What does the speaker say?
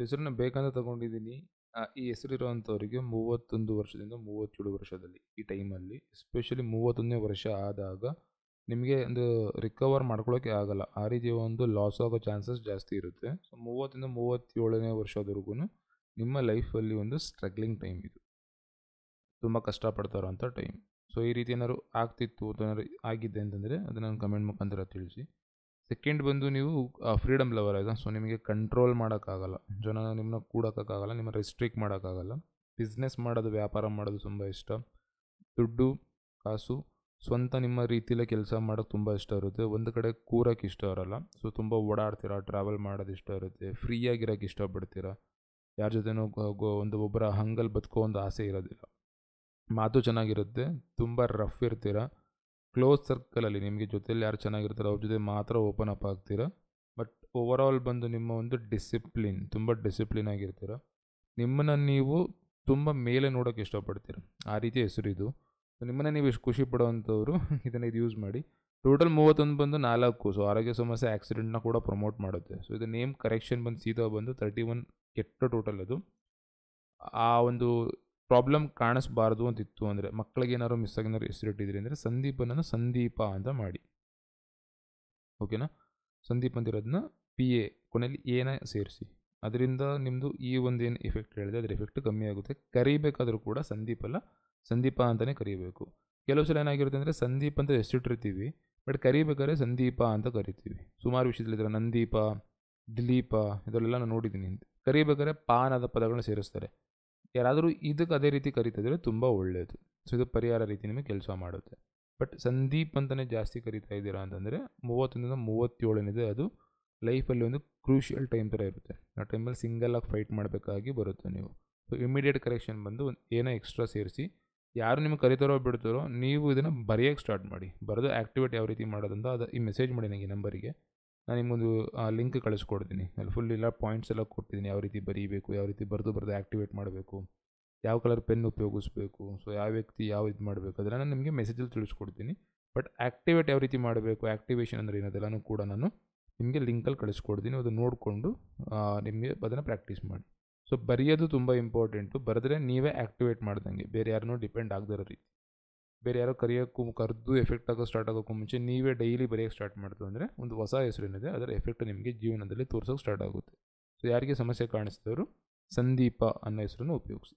ಹೆಸರನ್ನ ಬೇಕಂತ ತಗೊಂಡಿದ್ದೀನಿ ಈ ಹೆಸರಿರುವಂಥವರಿಗೆ ಮೂವತ್ತೊಂದು ವರ್ಷದಿಂದ ಮೂವತ್ತೇಳು ವರ್ಷದಲ್ಲಿ ಈ ಟೈಮಲ್ಲಿ ಎಸ್ಪೆಷಲಿ ಮೂವತ್ತೊಂದನೇ ವರ್ಷ ಆದಾಗ ನಿಮಗೆ ಒಂದು ರಿಕವರ್ ಮಾಡ್ಕೊಳ್ಳೋಕೆ ಆಗಲ್ಲ ಆ ರೀತಿಯ ಒಂದು ಲಾಸ್ ಆಗೋ ಚಾನ್ಸಸ್ ಜಾಸ್ತಿ ಇರುತ್ತೆ ಸೊ ಮೂವತ್ತಿಂದ ಮೂವತ್ತೇಳನೇ ವರ್ಷದವರೆಗೂ ನಿಮ್ಮ ಲೈಫಲ್ಲಿ ಒಂದು ಸ್ಟ್ರಗ್ಲಿಂಗ್ ಟೈಮ್ ಇದು ತುಂಬ ಕಷ್ಟಪಡ್ತಾರೋ ಅಂಥ ಟೈಮ್ ಸೊ ಈ ರೀತಿ ಏನಾದ್ರು ಆಗ್ತಿತ್ತು ಅಥವಾ ಏನಾದ್ರು ಆಗಿದೆ ಅಂತಂದರೆ ಅದನ್ನು ಕಮೆಂಟ್ ಮುಖಾಂತರ ತಿಳಿಸಿ ಸೆಕೆಂಡ್ ಬಂದು ನೀವು ಫ್ರೀಡಮ್ ಲವರ್ ಆಯಿತಾ ಸೊ ನಿಮಗೆ ಕಂಟ್ರೋಲ್ ಮಾಡೋಕ್ಕಾಗಲ್ಲ ಜನ ನಿಮ್ಮನ್ನ ಕೂಡೋಕ್ಕಾಗಲ್ಲ ನಿಮ್ಮ ರೆಸ್ಟ್ರಿಕ್ಟ್ ಮಾಡೋಕ್ಕಾಗಲ್ಲ ಬಿಸ್ನೆಸ್ ಮಾಡೋದು ವ್ಯಾಪಾರ ಮಾಡೋದು ತುಂಬ ಇಷ್ಟ ದುಡ್ಡು ಕಾಸು ಸ್ವಂತ ನಿಮ್ಮ ರೀತಿಯಲ್ಲೇ ಕೆಲಸ ಮಾಡೋಕ್ಕೆ ತುಂಬ ಇಷ್ಟ ಇರುತ್ತೆ ಒಂದು ಕಡೆ ಕೂರೋಕ್ಕೆ ಇಷ್ಟ ಇರೋಲ್ಲ ಸೊ ತುಂಬ ಓಡಾಡ್ತೀರಾ ಟ್ರಾವೆಲ್ ಮಾಡೋದು ಇಷ್ಟ ಇರುತ್ತೆ ಫ್ರೀಯಾಗಿರೋಕ್ಕೆ ಇಷ್ಟಪಡ್ತೀರಾ ಯಾರ ಜೊತೆನೂ ಒಂದು ಒಬ್ಬರ ಹಂಗಲ್ಲಿ ಬದುಕೋ ಒಂದು ಆಸೆ ಇರೋದಿಲ್ಲ ಮಾತು ಚೆನ್ನಾಗಿರುತ್ತೆ ತುಂಬ ರಫ್ ಇರ್ತೀರ ಕ್ಲೋಸ್ ಸರ್ಕಲಲ್ಲಿ ನಿಮಗೆ ಜೊತೆಯಲ್ಲಿ ಯಾರು ಚೆನ್ನಾಗಿರ್ತಾರೋ ಅವ್ರ ಜೊತೆ ಮಾತ್ರ ಓಪನ್ ಅಪ್ ಆಗ್ತೀರಾ ಬಟ್ ಓವರ್ ಆಲ್ ಬಂದು ನಿಮ್ಮ ಒಂದು ಡಿಸಿಪ್ಲಿನ್ ತುಂಬ ಡಿಸಿಪ್ಲಿನ್ ಆಗಿರ್ತೀರ ನಿಮ್ಮನ್ನು ನೀವು ತುಂಬ ಮೇಲೆ ನೋಡೋಕ್ಕೆ ಇಷ್ಟಪಡ್ತೀರ ಆ ರೀತಿ ಹೆಸರು ಇದು ಸೊ ನಿಮ್ಮನ್ನು ನೀವು ಇಷ್ಟು ಖುಷಿ ಪಡೋವಂಥವ್ರು ಇದನ್ನು ಇದು ಯೂಸ್ ಮಾಡಿ ಟೋಟಲ್ ಮೂವತ್ತೊಂದು ಬಂದು ನಾಲ್ಕು ಸೊ ಆರೋಗ್ಯ ಸಮಸ್ಯೆ ಆ್ಯಕ್ಸಿಡೆಂಟ್ನ ಕೂಡ ಪ್ರಮೋಟ್ ಮಾಡುತ್ತೆ ಸೊ ಇದು ನೇಮ್ ಕರೆಕ್ಷನ್ ಬಂದು ಸೀದಾ ಬಂದು ತರ್ಟಿ ಒನ್ ಕೆಟ್ಟ ಟೋಟಲ್ ಅದು ಆ ಒಂದು ಪ್ರಾಬ್ಲಮ್ ಕಾಣಿಸ್ಬಾರ್ದು ಅಂತಿತ್ತು ಅಂದರೆ ಮಕ್ಕಳಿಗೆ ಏನಾದ್ರು ಮಿಸ್ ಆಗಿನಾರು ಹೆಸರಿಟ್ಟಿದ್ರಿ ಅಂದರೆ ಸಂದೀಪನನ್ನು ಸಂದೀಪ ಅಂತ ಮಾಡಿ ಓಕೆನಾ ಸಂದೀಪ್ ಅಂತಿರೋದನ್ನ ಪಿ ಎ ಕೊನೆಯಲ್ಲಿ ಏನ ಸೇರಿಸಿ ಅದರಿಂದ ನಿಮ್ಮದು ಈ ಒಂದೇನು ಎಫೆಕ್ಟ್ ಹೇಳಿದೆ ಅದರ ಎಫೆಕ್ಟ್ ಕಮ್ಮಿ ಆಗುತ್ತೆ ಕರಿಬೇಕಾದ್ರೂ ಕೂಡ ಸಂದೀಪ್ ಅಲ್ಲ ಸಂದೀಪ ಅಂತಲೇ ಕರಿಬೇಕು ಕೆಲವು ಸಲ ಏನಾಗಿರುತ್ತೆ ಅಂದರೆ ಸಂದೀಪ್ ಅಂತ ಹೆಸರಿಟ್ಟಿರ್ತೀವಿ ಬಟ್ ಕರಿಬೇಕಾದ್ರೆ ಸಂದೀಪ ಅಂತ ಕರಿತೀವಿ ಸುಮಾರು ವಿಷಯದಲ್ಲಿದ್ದಾರೆ ನಂದೀಪ ದಿಲೀಪ ಇದರಲ್ಲೆಲ್ಲ ನಾನು ನೋಡಿದ್ದೀನಿ ಕರಿಬೇಕಾದ್ರೆ ಪಾನಾದ ಪದಗಳನ್ನ ಸೇರಿಸ್ತಾರೆ ಯಾರಾದರೂ ಇದಕ್ಕೆ ಅದೇ ರೀತಿ ಕರಿತಿದ್ರೆ ತುಂಬ ಒಳ್ಳೆಯದು ಸೊ ಇದು ಪರಿಹಾರ ರೀತಿ ನಿಮಗೆ ಕೆಲಸ ಮಾಡುತ್ತೆ ಬಟ್ ಸಂದೀಪ್ ಅಂತಲೇ ಜಾಸ್ತಿ ಕರಿತಾ ಇದ್ದೀರಾ ಅಂತಂದರೆ ಮೂವತ್ತೊಂದರಿಂದ ಮೂವತ್ತೇಳನಿದೆ ಅದು ಲೈಫಲ್ಲಿ ಒಂದು ಕ್ರೂಷಿಯಲ್ ಟೈಮ್ ಥರ ಇರುತ್ತೆ ಆ ಟೈಮಲ್ಲಿ ಸಿಂಗಲ್ಲಾಗಿ ಫೈಟ್ ಮಾಡಬೇಕಾಗಿ ಬರುತ್ತೆ ನೀವು ಸೊ ಇಮಿಡಿಯೇಟ್ ಕರೆಕ್ಷನ್ ಬಂದು ಏನೋ ಎಕ್ಸ್ಟ್ರಾ ಸೇರಿಸಿ ಯಾರು ನಿಮ್ಗೆ ಕರಿತಾರೋ ಬಿಡ್ತಾರೋ ನೀವು ಇದನ್ನು ಬರೆಯೋಕ್ಕೆ ಸ್ಟಾರ್ಟ್ ಮಾಡಿ ಬರೆದು ಆ್ಯಕ್ಟಿವೇಟ್ ಯಾವ ರೀತಿ ಮಾಡೋದಂತ ಅದು ಈ ಮೆಸೇಜ್ ಮಾಡಿ ನನಗೆ ನಂಬರಿಗೆ ನಾನು ನಿಮ್ಮೊಂದು ಲಿಂಕ್ ಕಳಿಸ್ಕೊಡ್ತೀನಿ ಅಲ್ಲಿ ಫುಲ್ ಎಲ್ಲ ಪಾಯಿಂಟ್ಸ್ ಎಲ್ಲ ಕೊಟ್ಟಿದ್ದೀನಿ ಯಾವ ರೀತಿ ಬರೀಬೇಕು ಯಾವ ರೀತಿ ಬರೆದು ಬರೆದು ಆ್ಯಕ್ಟಿವೇಟ್ ಮಾಡಬೇಕು ಯಾವ ಕಲರ್ ಪೆನ್ ಉಪಯೋಗಿಸ್ಬೇಕು ಸೊ ಯಾವ ವ್ಯಕ್ತಿ ಯಾವ ಇದು ಮಾಡಬೇಕು ಅದೆಲ್ಲ ನಾನು ನಿಮಗೆ ಮೆಸೇಜಲ್ಲಿ ತಿಳಿಸ್ಕೊಡ್ತೀನಿ ಬಟ್ ಆ್ಯಕ್ಟಿವೇಟ್ ಯಾವ ರೀತಿ ಮಾಡಬೇಕು ಆ್ಯಕ್ಟಿವೇಷನ್ ಅಂದರೆ ಏನದೆಲ್ಲನೂ ಕೂಡ ನಾನು ನಿಮಗೆ ಲಿಂಕಲ್ಲಿ ಕಳಿಸ್ಕೊಡ್ತೀನಿ ಅದು ನೋಡಿಕೊಂಡು ನಿಮಗೆ ಅದನ್ನು ಪ್ರಾಕ್ಟೀಸ್ ಮಾಡಿ ಸೊ ಬರೆಯೋದು ತುಂಬ ಇಂಪಾರ್ಟೆಂಟು ಬರೆದ್ರೆ ನೀವೇ ಆ್ಯಕ್ಟಿವೇಟ್ ಮಾಡ್ದಂಗೆ ಬೇರೆ ಯಾರನ್ನೂ ಡಿಪೆಂಡ್ ಆಗದಿರೋ ರೀತಿ ಬೇರೆ ಯಾರೋ ಕರೆಯೋಕ್ಕೂ ಕರೆದು ಎಫೆಕ್ಟ್ ಆಗೋ ಸ್ಟಾರ್ಟ್ ಆಗೋಕ್ಕೂ ಮುಂಚೆ ನೀವೇ ಡೈಲಿ ಬರೆಯೋಕ್ಕೆ ಸ್ಟಾರ್ಟ್ ಮಾಡ್ತು ಅಂದರೆ ಒಂದು ಹೊಸ ಹೆಸರು ಏನಿದೆ ಅದರ ಎಫೆಕ್ಟ್ ನಿಮಗೆ ಜೀವನದಲ್ಲಿ ತೋರಿಸೋಕೆ ಸ್ಟಾರ್ಟ್ ಆಗುತ್ತೆ ಸೊ ಯಾರಿಗೆ ಸಮಸ್ಯೆ ಕಾಣಿಸಿದವರು ಸಂದೀಪ ಅನ್ನೋ ಹೆಸರನ್ನು ಉಪಯೋಗಿಸಿ